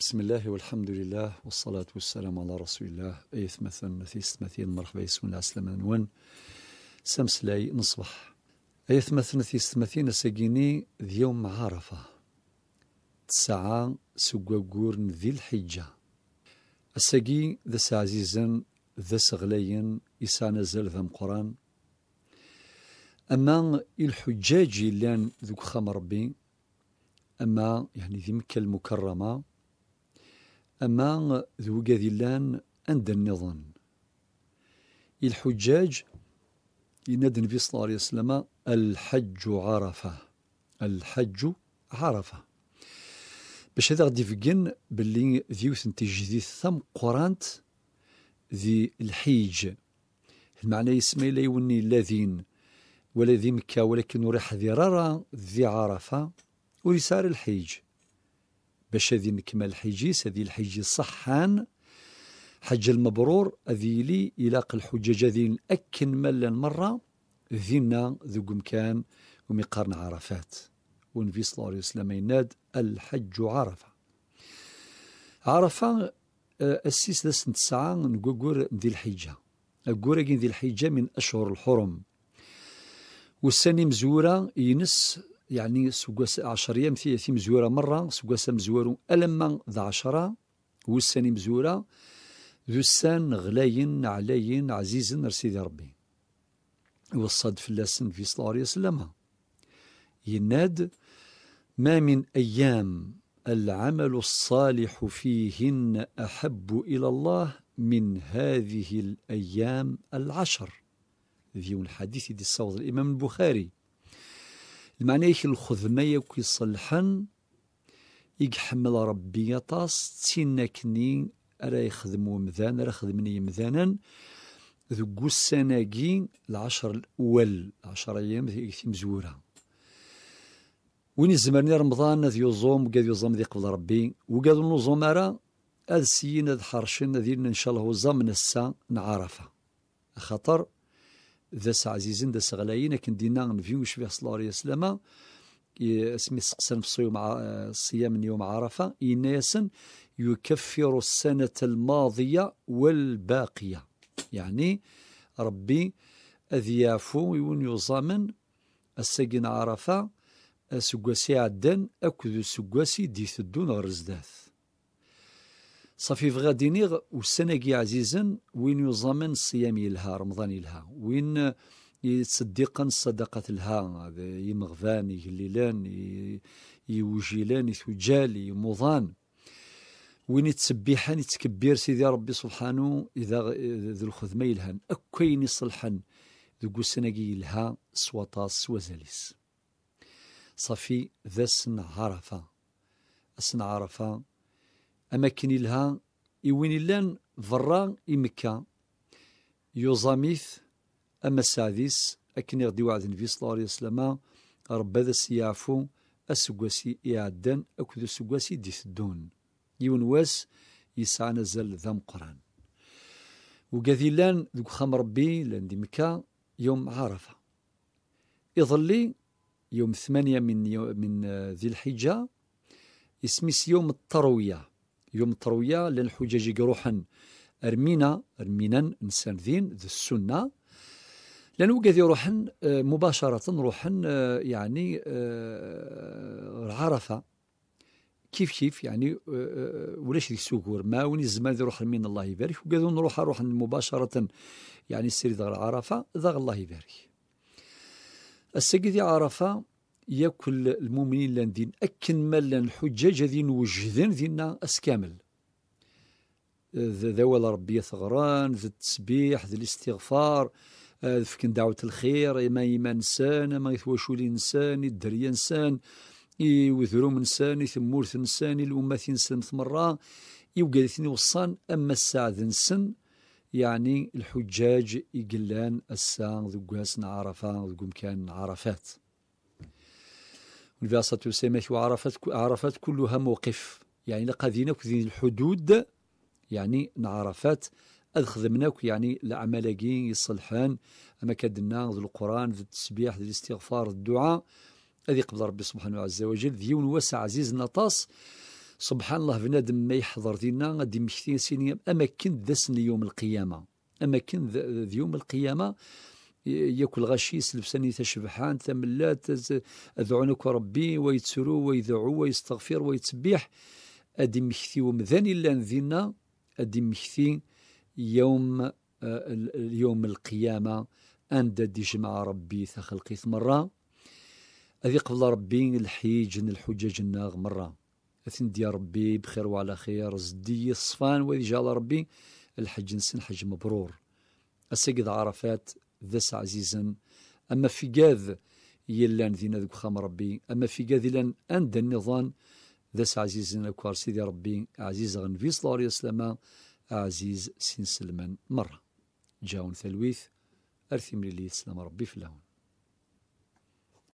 بسم الله والحمد لله والصلاة والسلام على رسول الله ايث مثلا نثيست مثيل مرحبا يسمون العسلم نون سمس لاي نصبح ايث مثلا نثيست مثيل ساقيني ذيوم عرفة تسعة سقوقور ذي الحجة الساقي ذس عزيزا ذس سغليا إسانا زال ذا مقران أما الحجاج لان ذوك خمر بي أما يعني ذي مكة المكرمة أما ذو قذلان عند النظام الحجاج يناد النبي صلى الله عليه وسلم الحج عرفة الحج عرفة باش هذا غادي يفكن باللي ذيوث نتيجي ثم قرانت ذي الحيج المعنى يسمى لا يوني الذين ولا ذي مكة ولكن ريح ذي رارا ذي عرفة ورسار الحيج باش هذه نكمل الحجي هذه الحجي صحان حج المبرور هذه لي يلاقي الحجاج هذه أكن ملا مرة ذينا ذو قمكان ومقارن عرفات ونبي صلى الله عليه وسلم يناد الحج عرفة عرفة أسيس آه، ذا سنت ساعة نقول ذي الحجة أقول ذي الحجة من أشهر الحرم والسنة مزورة ينس يعني سوكاس عشرية في مزورة مرة سوكاس مزورو ألما ذا عشرة وسان مزورة ذو غلاين علاين عزيزن رسيدي ربي وصد اللسن في صلى الله عليه وسلم يناد ما من أيام العمل الصالح فيهن أحب إلى الله من هذه الأيام العشر ذي الحديث دي الصوت الإمام البخاري المعنى الخدمة ياك يصلحن يحمل ربي طاس تينا كني راه يخدمو مذان راه خدمني مذانا ذو السناكي العشر الأول عشر أيام في مزورة وين الزمرني رمضان ذي يوزوم وقاد يوزوم ذي قبل ربي وقاد نوزوم أرا هذا سيين هذا حرشين هذين إن شاء الله وزام السا نعرفه خطر ذاس عزيزين ذاس غلايين لكن دينا نفيو شبيه صلى الله عليه وسلم اسمي سقسن في صيام صيام يوم عرفه يناسن يكفر السنه الماضيه والباقيه يعني ربي أذيافو يون يوزامن السجن عرفة سقاسي عدن أكد سقاسي دي الدون غرزداث صافي فغا دينيغ والسناكي عزيزا وين يزامن الصيام يلها رمضان يلها وين يتصدقا الصدقات لها يمغفان يغليلان يوجيلان يثجال يموضان وين يتسبيحان يتكبير سيدي ربي سبحانه إذا ذو الخدمة يلهان أكوين يصلحن ذو السناكي يلها سواطاس وزاليس صافي ذا سن عرفة سن عرفة أماكن لها إوين لان فران إمكا يوزاميث أما ساديس أكن يغدي وعد النبي صلى الله عليه وسلم رب هذا سيعفو أسقواسي إعدان أكد أسقواسي ديثدون يون واس يسعى نزل ذا مقران وقاذي لان ذوك خام ربي لان دي مكا يوم عرفة يظلي يوم ثمانية من يوم من ذي الحجة اسميس يوم التروية يوم التروية لان حجاجي قروحا ارمينا ارمينا انسان ذين ذي السنه لن وكذي روحا آه، مباشره روحا آه، يعني آه، عرفه كيف كيف يعني ولاش ذي السكور ما وني الزمان ذي روح من الله يبارك وكذا نروح روحا مباشره يعني سيري ذا عرفه ذا الله يبارك السيد عرفه ياكل المؤمنين لاندين أكن مالا الحجاج ذي نوجدن ذينا أسكامل ذوال ربي ثغران ذا التسبيح ذا الاستغفار آه، فكن دعوة الخير ما يما نسان إما يثوشولي نسان الدريا نسان من نسان يثمورث نسان الأمات نسان ثمرة ثني وصان أما السعد نسن يعني الحجاج يقلان الساعة ذو قاس نعرفه ذو مكان عرفات والفرصة سامح وعرفت عرفت كلها موقف يعني لقى ذي الحدود يعني نعرفات أدخذمناك يعني لعملقين الصلحان أما كدنا ذو القرآن ذو التسبيح ذو الاستغفار الدعاء هذه قبل ربي سبحانه عز وجل ذي وسع عزيز نطاس سبحان الله بنادم ما يحضر دينا غادي مشتين سنين أما كنت ذسن يوم القيامة أما كنت ذي يوم القيامة ياكل غشيس لبساني تشبحان تملات أذعنك ربي ويتسرو ويذعو ويستغفر ويتسبيح أدي مخثي ومذان الا نذينا أدي مخثي يوم آه، يوم القيامة اندى دي جمع ربي تخلقي مرة أذي قبل ربي الحيج الحجاج الناغ مرة أثندي ربي بخير وعلى خير زدي الصفان وذي جال ربي الحج نسن حج مبرور السيد عرفات ذس عزيزا أما في قاذ يلان ذينا ذو خام ربي أما في قاذ يلان أند النظام ذس عزيزا أكوار سيدي ربي عزيز في صلى الله عليه وسلم عزيز سين سلمان مرة جاون ثلويث أرثي من اللي يسلم ربي فلاون